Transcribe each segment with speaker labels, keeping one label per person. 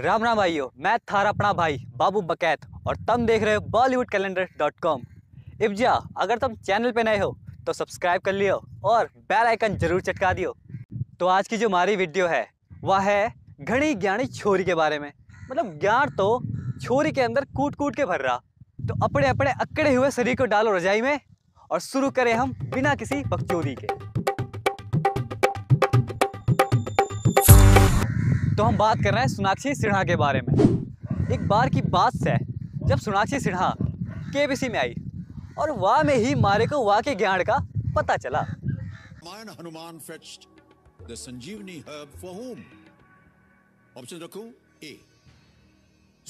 Speaker 1: राम राम भाइयों मैं थारा अपना भाई बाबू बकैत और तुम देख रहे हो बॉलीवुड कैलेंडर डॉट कॉम इफ्जा अगर तुम चैनल पे नए हो तो सब्सक्राइब कर लियो और बेल आइकन जरूर चटका दियो तो आज की जो हमारी वीडियो है वह है घड़ी ज्ञानी छोरी के बारे में मतलब ज्ञान तो छोरी के अंदर कूट कूट के भर रहा तो अपने अपने अकड़े हुए शरीर को डालो रजाई में और शुरू करें हम बिना किसी बकचोदी के तो हम बात कर रहे हैं सोनाक्षी सिन्हा के बारे में एक बार की बात से जब सोनाक्षी सिन्हा के में आई और वाह में ही मारे को वाह के ज्ञान का पता चला Hanuman the Sanjeevani herb for whom option रखो A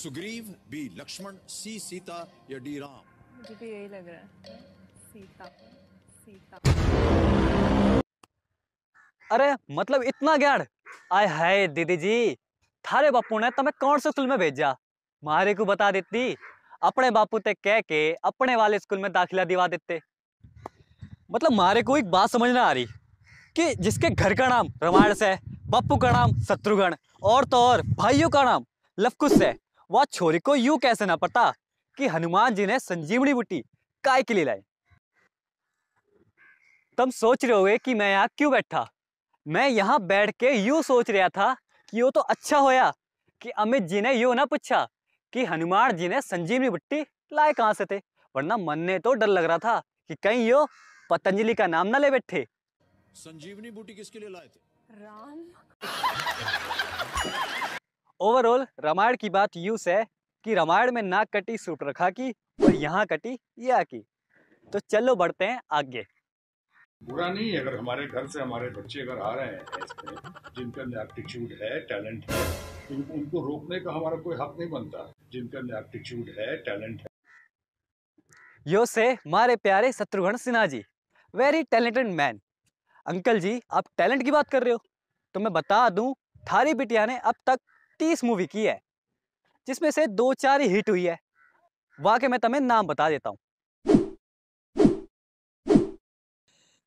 Speaker 1: Sugriva B Lakshman C Sita या डी राम मुझे भी तो यही लग रहा है सीता सीता अरे मतलब इतना ज्ञान आय हाय दीदी जी थारे बापू ने तमें कौन से स्कूल में भेजा मारे को बता देती अपने बापू ते कह के अपने वाले स्कूल में दाखिला दिवा देते मतलब मारे को एक बात समझ ना आ रही कि जिसके घर का नाम रामायण से बापू का नाम शत्रुघ्न और तो और भाइयों का नाम लवकुश है वह छोरी को यूं कैसे ना पता कि हनुमान जी ने संजीवनी बूटी काय के लिए लाई तुम सोच रहे हो कि मैं यहाँ क्यों बैठा मैं यहाँ बैठ के यूँ सोच रहा था कि यो तो अच्छा होया कि अमित जी ने यू ना पूछा कि हनुमान जी ने संजीवनी बुट्टी लाए कहाँ से थे वरना मन ने तो डर लग रहा था कि कहीं यो पतंजलि का नाम ना ले बैठे संजीवनी बूटी किसके लिए लाए थे राम ओवरऑल रामायण की बात यू से कि रामायण में नाक कटी सूट रखा की और यहाँ कटी या की तो चलो बढ़ते हैं आगे बुरा नहीं है अगर हमारे घर से हमारे बच्चे अगर आ रहे हैं जिनके अंदर एप्टीट्यूड है टैलेंट है उन, उनको रोकने का हमारा कोई हक नहीं बनता जिनके अंदर एप्टीट्यूड है टैलेंट है यो से मारे प्यारे Shatrughan Sinha ji very talented man uncle ji आप टैलेंट की बात कर रहे हो तो मैं बता दूं थारी बिटिया ने अब तक तीस मूवी की है जिसमें से दो चार ही हिट हुई है वाह मैं तुम्हें नाम बता देता हूँ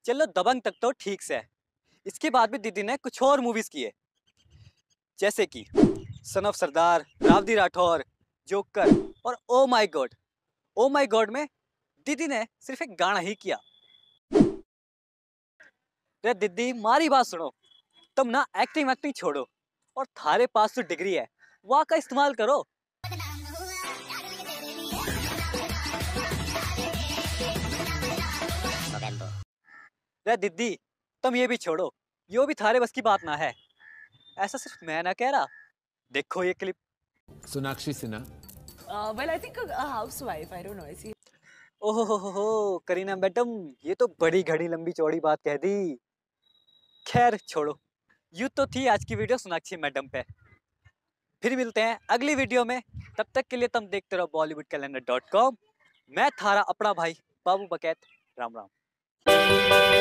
Speaker 1: चलो दबंग तक तो ठीक से है इसके बाद भी दीदी ने कुछ और मूवीज़ किए जैसे कि son of Sardaar Rowdy Rathore Joker और ओ माई गॉड ओ माई गॉड में दीदी ने सिर्फ एक गाना ही किया रे दीदी मारी बात सुनो तुम ना एक्टिंग वैक्टिंग छोड़ो और थारे पास तो डिग्री है वाह का इस्तेमाल करो रे दीदी तुम ये भी छोड़ो यो भी थारे बस की बात ना है ऐसा सिर्फ मैं ना कह रहा देखो ये clip Sonakshi Sinha well I think housewife I don't know I see ओहो हो हो करीना मैडम ये तो बड़ी घड़ी लंबी चौड़ी बात कह दी खैर छोड़ो यू तो थी आज की वीडियो सोनाक्षी मैडम पे फिर मिलते हैं अगली वीडियो में तब तक के लिए तुम देखते रहो बॉलीवुड कैलेंडर डॉट कॉम मैं थारा अपना भाई बाबू बकैत राम राम